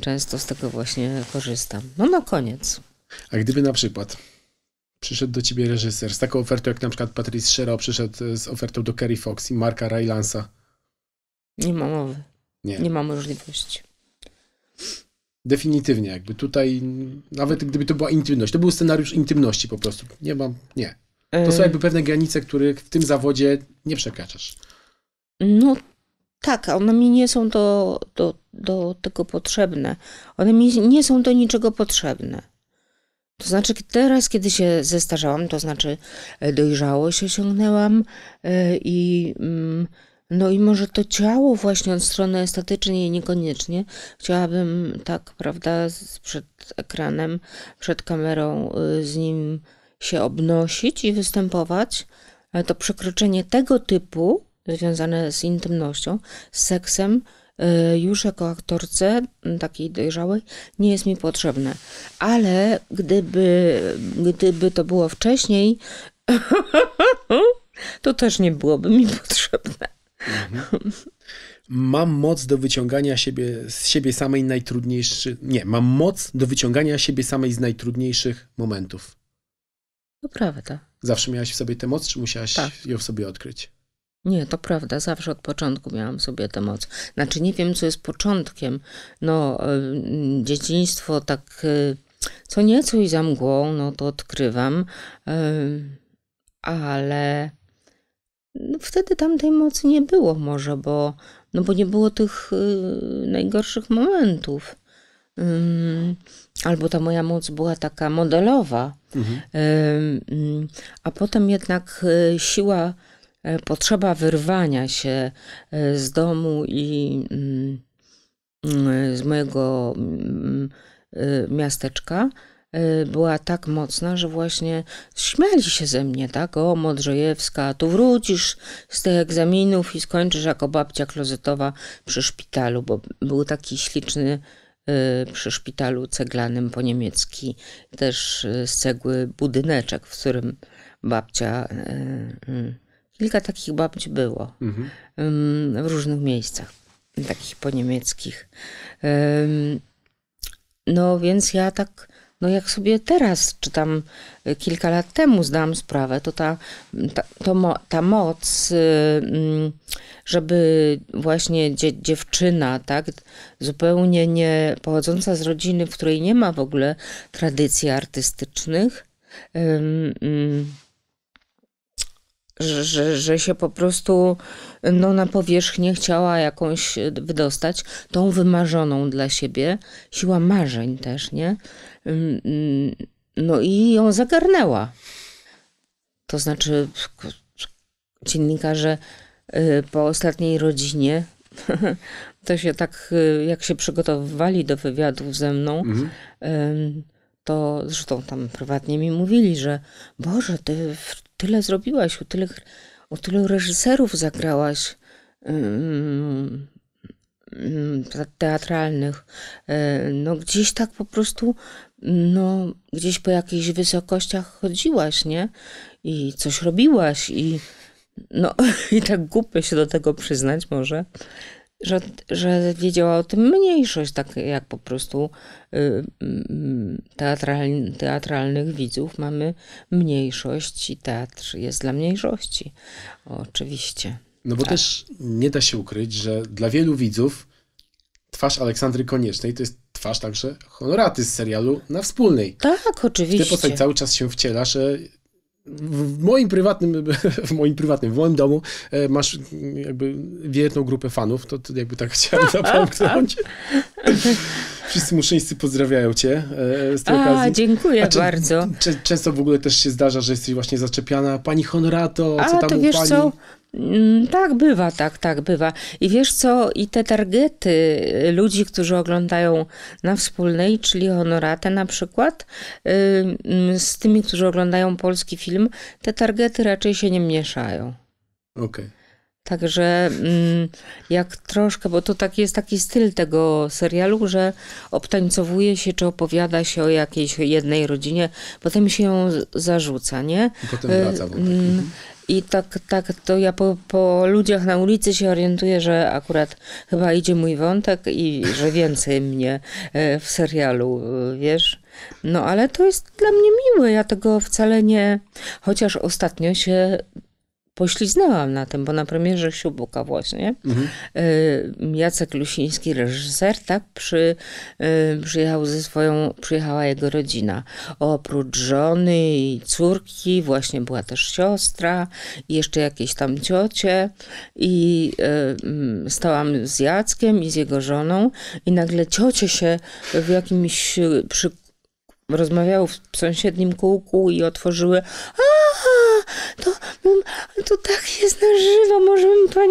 Często z tego właśnie korzystam. No na koniec. A gdyby na przykład przyszedł do ciebie reżyser z taką ofertą, jak na przykład Patrice Sherrow przyszedł e, z ofertą do Kerry Fox i Marka Rylansa? Nie ma mowy. Nie. nie ma możliwości. Definitywnie, jakby tutaj, nawet gdyby to była intymność, to był scenariusz intymności po prostu. Nie mam, nie. To są jakby pewne granice, których w tym zawodzie nie przekraczasz. No tak, one mi nie są do, do, do tego potrzebne. One mi nie są do niczego potrzebne. To znaczy, teraz, kiedy się zestarzałam, to znaczy e, dojrzałość osiągnęłam e, i. Mm, no i może to ciało właśnie od strony estetycznej niekoniecznie. Chciałabym tak, prawda, przed ekranem, przed kamerą e, z nim się obnosić i występować. Ale to przekroczenie tego typu, związane z intymnością, z seksem, Y, już jako aktorce, mm, takiej dojrzałej, nie jest mi potrzebne. Ale gdyby, gdyby to było wcześniej, to też nie byłoby mi potrzebne. Mhm. Mam moc do wyciągania siebie, z siebie samej najtrudniejszych. Nie, mam moc do wyciągania siebie samej z najtrudniejszych momentów. To prawda. Zawsze miałaś w sobie tę moc, czy musiałaś tak. ją w sobie odkryć? Nie, to prawda, zawsze od początku miałam sobie tę moc. Znaczy, nie wiem, co jest początkiem. No, y, dzieciństwo tak y, co nieco i za mgłą, no to odkrywam, y, ale wtedy no, wtedy tamtej mocy nie było może, bo, no bo nie było tych najgorszych momentów. Albo ta moja moc była taka modelowa, mhm. a potem jednak siła E, potrzeba wyrwania się e, z domu i mm, mm, z mojego mm, e, miasteczka była tak mocna, że właśnie śmiali się ze mnie, tak? O, Modrzejewska, tu wrócisz z tych egzaminów i skończysz jako babcia klozetowa przy szpitalu, bo był taki śliczny przy szpitalu ceglanym po niemiecki, też z cegły budyneczek, w którym babcia Kilka takich babci było mhm. w różnych miejscach, takich po niemieckich. No więc ja tak, no jak sobie teraz, czy tam e, kilka lat temu zdałam sprawę, to ta, ta, to mo, ta moc, żeby właśnie dziewczyna, tak, zupełnie nie pochodząca z rodziny, w której nie ma w ogóle tradycji artystycznych, że, że, że się po prostu no, na powierzchnię chciała jakąś wydostać, tą wymarzoną dla siebie, siła marzeń też, nie? Mm, mm, no i ją zagarnęła. To znaczy, dziennikarze y, po ostatniej rodzinie, to się tak, y, jak się przygotowywali do wywiadów ze mną, mhm. to zresztą tam prywatnie mi mówili, że Boże, ty tyle zrobiłaś, o tyle, o tylu reżyserów zagrałaś mm, mm, teatralnych. E, no gdzieś tak po prostu, no gdzieś po jakichś wysokościach chodziłaś, nie? I coś robiłaś i no i tak głupio się do tego przyznać może, że, że wiedziała o tym mniejszość, tak jak po prostu y, mm, teatralnych widzów mamy mniejszość i teatr jest dla mniejszości. Oczywiście. No bo tak. też nie da się ukryć, że dla wielu widzów twarz Aleksandry Koniecznej to jest twarz także honoraty z serialu na wspólnej. Tak, oczywiście. ty tę postać cały czas się wciela, że w moim prywatnym, w moim prywatnym, w moim domu e, masz jakby wierną grupę fanów, to, to jakby tak chciałem zapomknąć. Wszyscy muszyńscy pozdrawiają cię e, z tej A, okazji. dziękuję czy, bardzo. Czy, często w ogóle też się zdarza, że jesteś właśnie zaczepiana, pani Honorato, A, co tam to wiesz pani? co, Mm, tak, bywa, tak, tak, bywa. I wiesz co, i te targety y, ludzi, którzy oglądają na wspólnej, czyli honoratę na przykład, y, mm, z tymi, którzy oglądają polski film, te targety raczej się nie mieszają. Okej. Okay. Także mm, jak troszkę, bo to tak jest taki styl tego serialu, że obtańcowuje się czy opowiada się o jakiejś jednej rodzinie, potem się ją zarzuca, nie? I potem wraca. Bo tak. Y, mhm. I tak, tak to ja po, po ludziach na ulicy się orientuję, że akurat chyba idzie mój wątek i że więcej mnie e, w serialu, e, wiesz. No ale to jest dla mnie miłe. Ja tego wcale nie. Chociaż ostatnio się pośliznęłam na tym, bo na premierze Siubuka właśnie mhm. Y, Jacek Lusiński, reżyser, tak, przy, y, przyjechał ze swoją, przyjechała jego rodzina. Oprócz żony i córki właśnie była też siostra i jeszcze jakieś tam ciocie i y, stałam z Jackiem i z jego żoną i nagle ciocie się w jakimś przy rozmawiały w sąsiednim kółku i otworzyły a to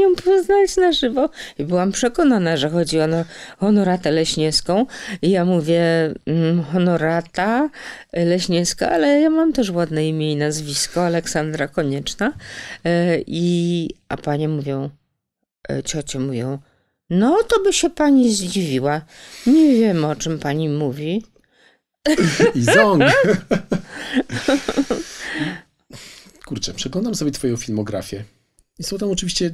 ją poznać na żywo. I byłam przekonana, że chodzi o no, honoratę leśniewską. I ja mówię mm, honorata leśniewska, ale ja mam też ładne imię i nazwisko, Aleksandra Konieczna. E, I, a panie mówią, e, ciocie mówią, no to by się pani zdziwiła. Nie wiem, o czym pani mówi. I zong? Kurczę, przeglądam sobie twoją filmografię. I są tam oczywiście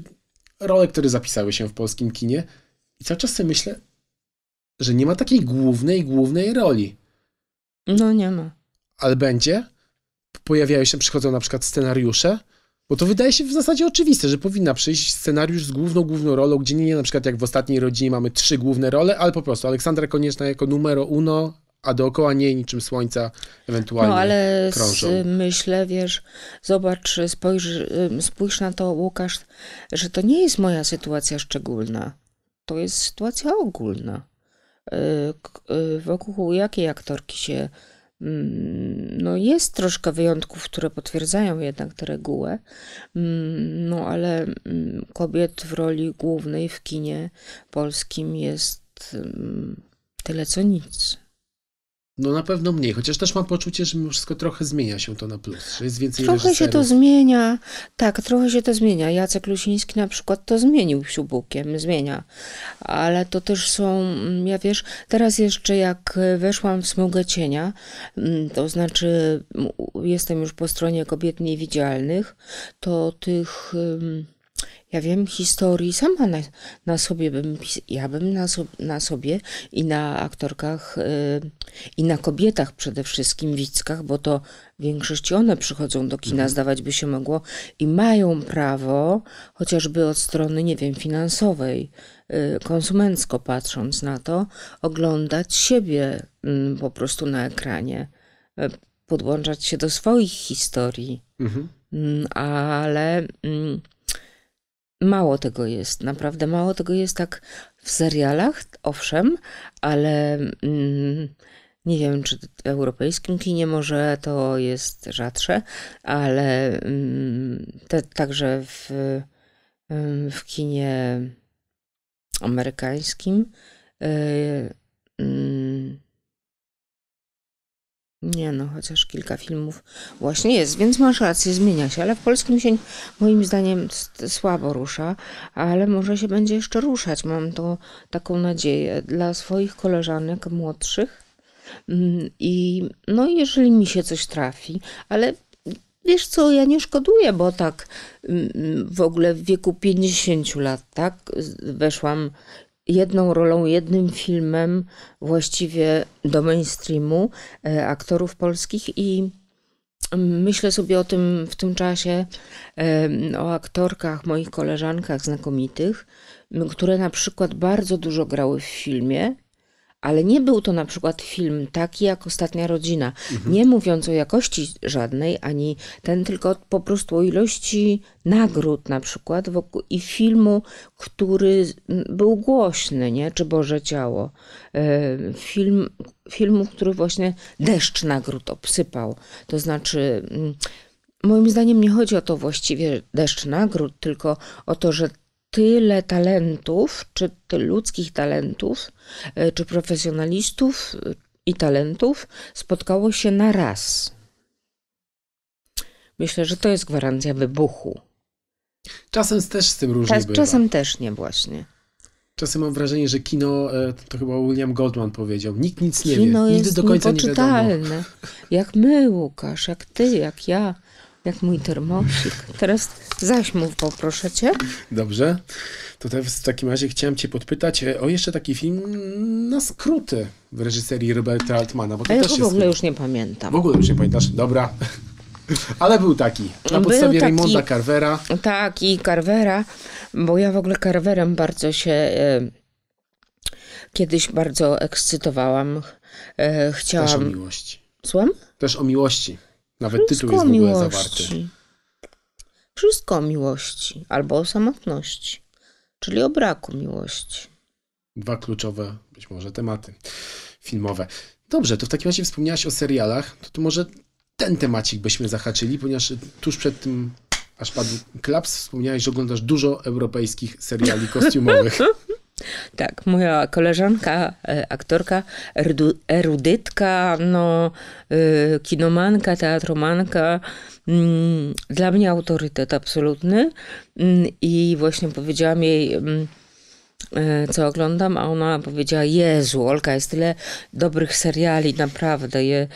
role, które zapisały się w polskim kinie i cały czas sobie myślę, że nie ma takiej głównej, głównej roli. No nie ma. Ale będzie. Pojawiają się, przychodzą na przykład scenariusze, bo to wydaje się w zasadzie oczywiste, że powinna przyjść scenariusz z główną, główną rolą, gdzie nie, na przykład jak w Ostatniej Rodzinie mamy trzy główne role, ale po prostu Aleksandra Konieczna jako numero uno, a dookoła niej niczym słońca ewentualnie No ale krążą. Z, myślę, wiesz, zobacz, spojrz, spójrz na to, Łukasz, że to nie jest moja sytuacja szczególna. To jest sytuacja ogólna. Y, y, wokół jakiej aktorki się. Mm, no, jest troszkę wyjątków, które potwierdzają jednak tę regułę, mm, no ale mm, kobiet w roli głównej w kinie polskim jest tyle co nic. No na pewno mniej, chociaż też mam poczucie, że mimo wszystko trochę zmienia się to na plus, że jest więcej Trochę reżyserów. się to zmienia, tak, trochę się to zmienia. Jacek Lusiński na przykład to zmienił siubukiem, zmienia, ale to też są, mm, ja wiesz, teraz jeszcze jak e, weszłam w smugę cienia, mm, to znaczy jestem już po stronie kobiet niewidzialnych, to tych ja wiem historii, sama na, na sobie bym, ja bym na, so, na sobie i na aktorkach yy, i na kobietach przede wszystkim, widzkach, bo to w większości one przychodzą do kina, mhm. zdawać by się mogło, i mają prawo, chociażby od strony, nie wiem, finansowej, yy, konsumencko patrząc na to, oglądać siebie yy, po prostu na ekranie, y, podłączać się do swoich historii. Mhm. Mm, ale mm, Mało tego jest, naprawdę mało tego jest tak w serialach, owszem, ale mm, nie wiem, czy w europejskim kinie może to jest rzadsze, ale mm, te, także w, mm, w kinie amerykańskim. Yy, nie no, chociaż kilka filmów właśnie jest, więc masz rację, zmienia się, ale w polskim się moim zdaniem słabo rusza, ale może się będzie jeszcze ruszać, mam to taką nadzieję dla swoich koleżanek młodszych mm, i no jeżeli mi się coś trafi, ale wiesz co, ja nie szkoduję, bo tak mm, w ogóle w wieku 50 lat, tak, weszłam jedną rolą, jednym filmem właściwie do mainstreamu e, aktorów polskich i mm, myślę sobie o tym w tym czasie, e, o aktorkach, moich koleżankach znakomitych, które na przykład bardzo dużo grały w filmie, ale nie był to na przykład film taki jak Ostatnia Rodzina, mhm. nie mówiąc o jakości żadnej, ani ten, tylko po prostu o ilości nagród na przykład wokół, i filmu, który był głośny, nie? czy Boże Ciało. E, film, filmu, który właśnie deszcz nagród obsypał. To znaczy... Moim zdaniem nie chodzi o to właściwie deszcz nagród, tylko o to, że tyle talentów, czy ludzkich talentów, e, czy profesjonalistów e, i talentów spotkało się na raz. Myślę, że to jest gwarancja wybuchu. Czasem też z tym różnie Czas, bywa. Czasem też nie właśnie. Czasem mam wrażenie, że kino, e, to chyba William Goldman powiedział, nikt nic nie kino wie, nigdy do końca nie jak my, Łukasz, jak ty, jak ja jak mój termosik. Teraz zaś mów, poproszę cię. Dobrze. Tutaj w takim razie chciałem cię podpytać e, o jeszcze taki film na skróty w reżyserii Roberta Altmana. Bo to A ja też go w ogóle już nie pamiętam. W ogóle już nie pamiętasz? Dobra. Ale był taki. Na był podstawie taki, Raymonda Carvera. Tak, i Carvera, bo ja w ogóle Carverem bardzo się e, kiedyś bardzo ekscytowałam. chciałam... E, też o miłości. Słucham? Też o miłości. Nawet Wszystko tytuł jest w ogóle miłości. zawarty. Wszystko o miłości albo o samotności, czyli o braku miłości. Dwa kluczowe być może tematy filmowe. Dobrze, to w takim razie wspomniałaś o serialach, to, to może ten temacik byśmy zahaczyli, ponieważ tuż przed tym, aż padł klaps, wspomniałeś, że oglądasz dużo europejskich seriali kostiumowych. Tak, moja koleżanka, e, aktorka, erudytka, no, e, kinomanka, teatromanka, mm, dla mnie autorytet absolutny. Mm, I właśnie powiedziałam jej mm, e, co oglądam, a ona powiedziała: Jezu, Olka, jest tyle dobrych seriali, naprawdę. Je,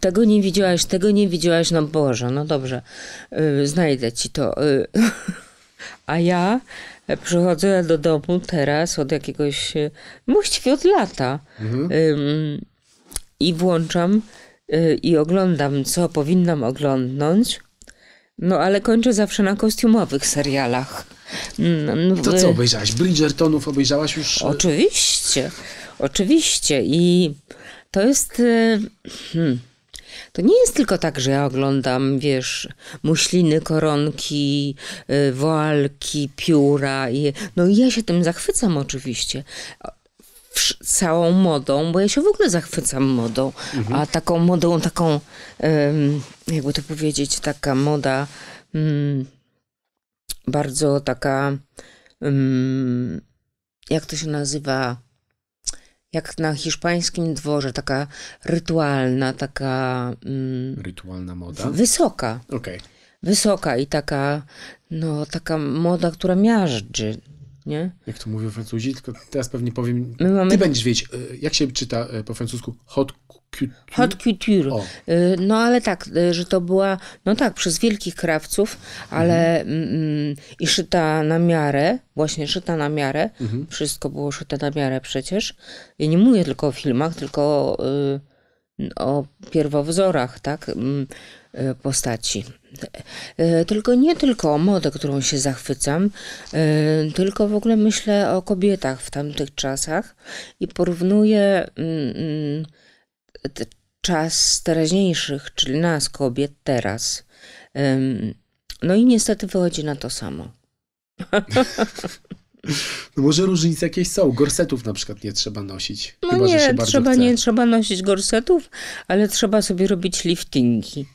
tego nie widziałaś, tego nie widziałaś, no Boże, no dobrze, znajdę ci to. A ja przychodzę do domu teraz od jakiegoś, e, właściwie od lata mhm. i włączam e, i oglądam, co powinnam oglądnąć. No ale kończę zawsze na kostiumowych serialach. W... No, no, to co e, obejrzałaś? Bridgertonów obejrzałaś już? Oczywiście, oczywiście i to jest... Hmm to nie jest tylko tak, że ja oglądam, wiesz, muśliny, koronki, y, woalki, pióra. I, no i ja się tym zachwycam oczywiście całą modą, bo ja się w ogóle zachwycam modą, mhm. a taką modą, taką, jakby to powiedzieć, taka moda mm, bardzo taka, mm, jak to się nazywa, jak na hiszpańskim dworze, taka rytualna, taka. Mm, rytualna moda. Wysoka. Okej. Okay. Wysoka i taka, no, taka moda, która miażdży nie? Jak to mówią Francuzi, tylko teraz pewnie powiem, My mamy... ty będziesz wiedzieć, e, jak się czyta e, po francusku hot couture? Hot couture. E, no ale tak, że to była, no tak, przez wielkich krawców, ale mhm. Mm, mm, i szyta na miarę, właśnie szyta na miarę, mhm. wszystko było szyte na miarę przecież. Ja nie mówię tylko o filmach, tylko o, o pierwowzorach, tak, mm, postaci. E, tylko nie tylko o modę, którą się zachwycam, e, tylko w ogóle myślę o kobietach w tamtych czasach i porównuję mm, mm, czas teraźniejszych, czyli nas, kobiet, teraz. No i niestety wychodzi na to samo. No może różnice jakieś są. Gorsetów na przykład nie trzeba nosić. No chyba, nie, trzeba, nie trzeba nosić gorsetów, ale trzeba sobie robić liftingi.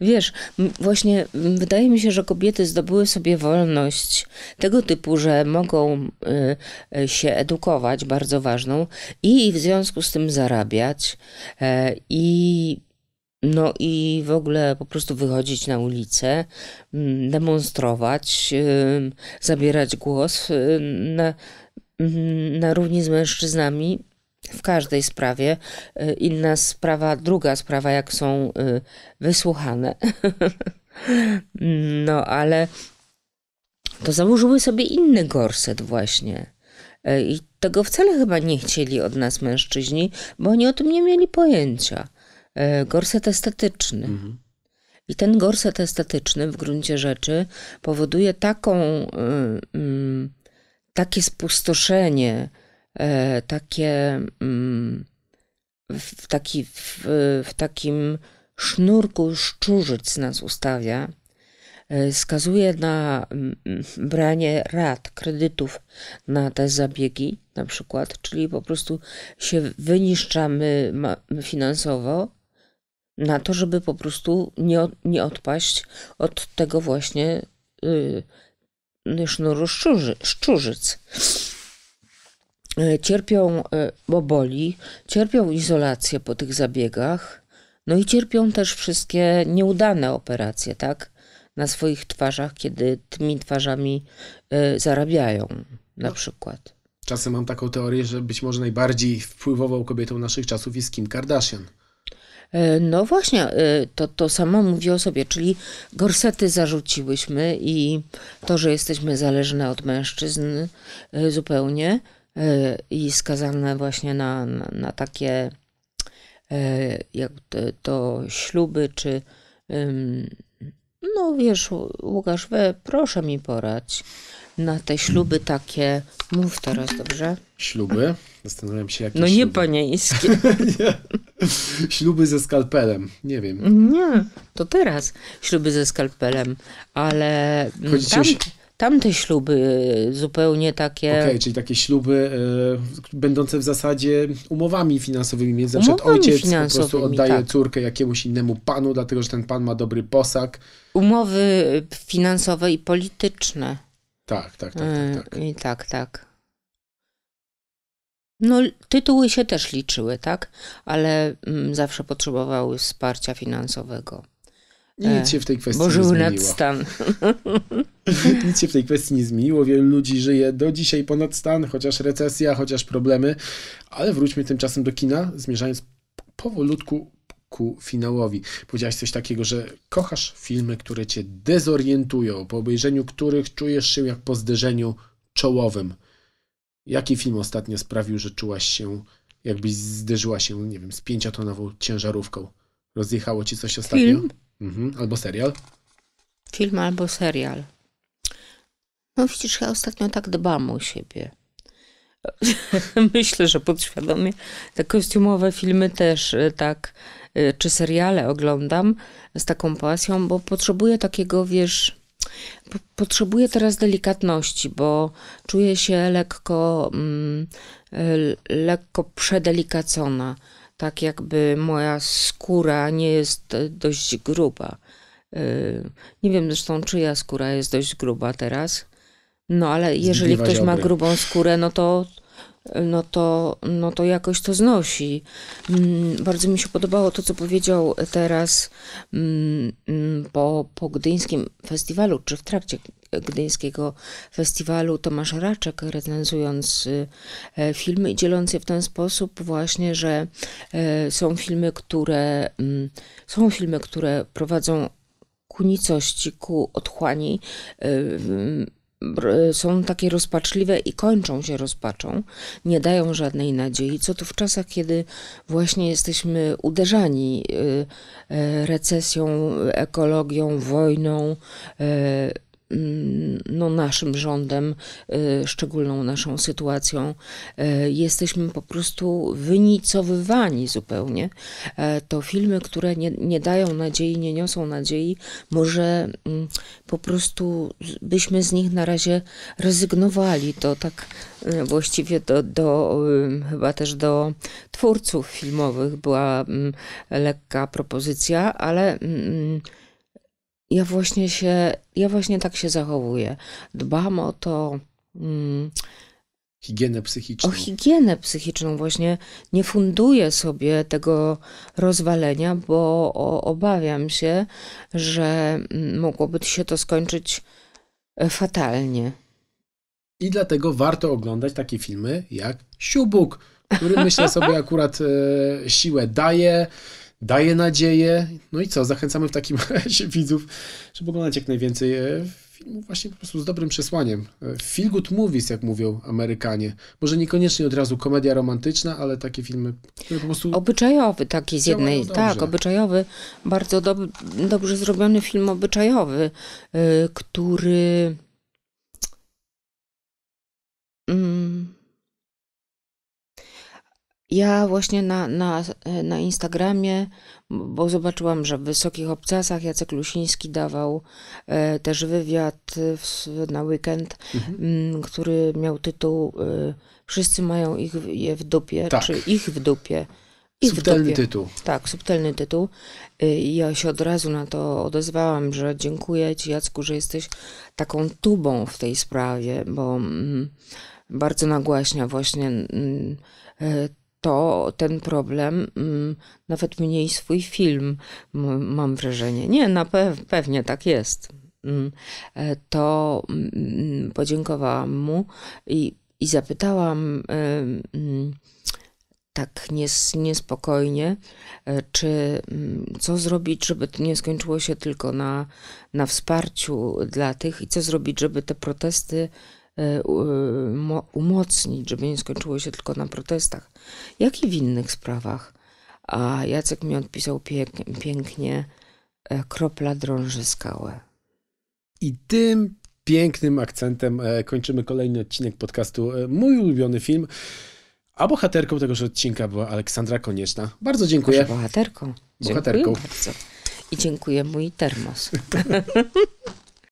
Wiesz, właśnie wydaje mi się, że kobiety zdobyły sobie wolność tego typu, że mogą y, y, się edukować, bardzo ważną, i w związku z tym zarabiać, e, i no i w ogóle po prostu wychodzić na ulicę, demonstrować, y, zabierać głos na, na równi z mężczyznami w każdej sprawie. Y, inna sprawa, druga sprawa, jak są y, wysłuchane. no ale to założyły sobie inny gorset, właśnie. Y, I tego wcale chyba nie chcieli od nas mężczyźni, bo oni o tym nie mieli pojęcia. Gorset estetyczny. Mhm. I ten gorset estetyczny w gruncie rzeczy powoduje taką, mm, takie spustoszenie E, takie mm, w, taki, w, w takim sznurku szczurzyc nas ustawia, e, skazuje na mm, mm, branie rat, kredytów na te zabiegi, na przykład, czyli po prostu się wyniszczamy finansowo na to, żeby po prostu nie, nie odpaść od tego właśnie y, sznuru szczurzy, szczurzyc. E, cierpią, e, bo boli, cierpią izolację po tych zabiegach, no i cierpią też wszystkie nieudane operacje, tak? Na swoich twarzach, kiedy tymi twarzami e, zarabiają, na no. przykład. Czasem mam taką teorię, że być może najbardziej wpływową kobietą naszych czasów jest Kim Kardashian. No właśnie, to, to samo mówi o sobie, czyli gorsety zarzuciłyśmy i to, że jesteśmy zależne od mężczyzn zupełnie, E, i skazane właśnie na, na, na takie e, jak to, to śluby, czy no wiesz, Łukasz, we, proszę mi porać na te śluby takie. Mów teraz, dobrze? Śluby? Zastanawiam się, jakie No nie śluby. panieńskie. Śluby ze skalpelem, nie wiem. Nie, to teraz śluby ze skalpelem, ale Chodzi tam, o tamte śluby e, zupełnie takie... Okej, okay, czyli takie śluby e, będące w zasadzie umowami finansowymi, więc na przykład ojciec po prostu oddaje tak. córkę jakiemuś innemu panu, dlatego że ten pan ma dobry posag. Umowy e, finansowe i polityczne. Tak, tak, tak. tak, tak. tak, tak. No, tytuły się też liczyły, tak? Ale mm, zawsze potrzebowały wsparcia finansowego. E, Nic się w tej kwestii Bożył nie zmieniło. stan. Nic się w tej kwestii nie zmieniło. Wielu ludzi żyje do dzisiaj ponad stan, chociaż recesja, chociaż problemy. Ale wróćmy tymczasem do kina, zmierzając powolutku ku finałowi. Powiedziałaś coś takiego, że kochasz filmy, które cię dezorientują, po obejrzeniu których czujesz się jak po zderzeniu czołowym. Jaki film ostatnio sprawił, że czułaś się, jakbyś zderzyła się, nie wiem, z pięciotonową ciężarówką? Rozjechało ci coś ostatnio? Film? Mhm. Albo serial? Film albo serial. No widzisz, ja ostatnio tak dbam o siebie. Myślę, że podświadomie te kostiumowe filmy też e, tak, e, czy seriale oglądam z taką pasją, bo potrzebuję takiego, wiesz, potrzebuję teraz delikatności, bo czuję się lekko, mm, e, lekko przedelikacona tak jakby moja skóra nie jest e, dość gruba. E, nie wiem zresztą, czyja skóra jest dość gruba teraz. No ale jeżeli Zbliwa ktoś ziobry. ma grubą skórę, no to no to, no to jakoś to znosi. Mm, bardzo mi się podobało to, co powiedział teraz mm, po, po Gdyńskim Festiwalu, czy w trakcie Gdyńskiego Festiwalu Tomasz Raczek, recenzując e, filmy i dzieląc je w ten sposób właśnie, że e, są filmy, które mm, są filmy, które prowadzą ku nicości, ku otchłani, e, są takie rozpaczliwe i kończą się rozpaczą, nie dają żadnej nadziei, co tu w czasach, kiedy właśnie jesteśmy uderzani y, y, recesją, ekologią, wojną, y, Mm, no, naszym rządem, y, szczególną naszą sytuacją, y, jesteśmy po prostu wynicowywani zupełnie. Y, to filmy, które nie, nie dają nadziei, nie niosą nadziei, może mm, po prostu byśmy z nich na razie rezygnowali. To tak właściwie do, do chyba też do twórców filmowych była mm, lekka propozycja, ale ja właśnie się, ja właśnie tak się zachowuję. Dbam o to. Mm, higienę psychiczną. O higienę psychiczną właśnie nie funduję sobie tego rozwalenia, bo obawiam się, że mm, mogłoby się to skończyć e, fatalnie. I dlatego warto oglądać takie filmy jak Siubuk, który myślę sobie akurat e, siłę daje daje nadzieję. No i co, zachęcamy w takim razie widzów, żeby oglądać jak najwięcej e, filmów właśnie po prostu z dobrym przesłaniem. E, feel good movies, jak mówią Amerykanie. Może niekoniecznie od razu komedia romantyczna, ale takie filmy, które po prostu... Obyczajowy taki z jednej, dobrze. tak, obyczajowy, bardzo dobrze zrobiony film obyczajowy, e, który... Mm, ja właśnie na, na, e, na Instagramie, bo zobaczyłam, że w Wysokich Obcasach Jacek Lusiński dawał e, też wywiad w, na weekend, mhm. m, który miał tytuł e, Wszyscy mają ich je w dupie, tak. czy ich w dupie. Ich subtelny w dupie. tytuł. Tak, subtelny tytuł. E, ja się od razu na to odezwałam, że dziękuję Ci Jacku, że jesteś taką tubą w tej sprawie, bo m, mm, bardzo nagłaśnia właśnie m, mm, e, to ten problem mm, nawet mniej swój film, mam wrażenie. Nie, na pe pewnie tak jest. Mm, e, to mm, podziękowałam mu i, i zapytałam e, tak nies, niespokojnie, e, czy co zrobić, żeby to nie skończyło się tylko na, na wsparciu dla tych i co zrobić, żeby te protesty E, umocnić, żeby nie skończyło się tylko na protestach, jak i w innych sprawach. A Jacek mi odpisał piek- pięknie, e, kropla drąży skałę. I tym pięknym akcentem e, kończymy kolejny odcinek podcastu Mój ulubiony film. A bohaterką tegoż odcinka była Aleksandra Konieczna. Bardzo dziękuję. Boże, bohaterką. Bohaterką. Dziękuję bardzo. I dziękuję mój termos.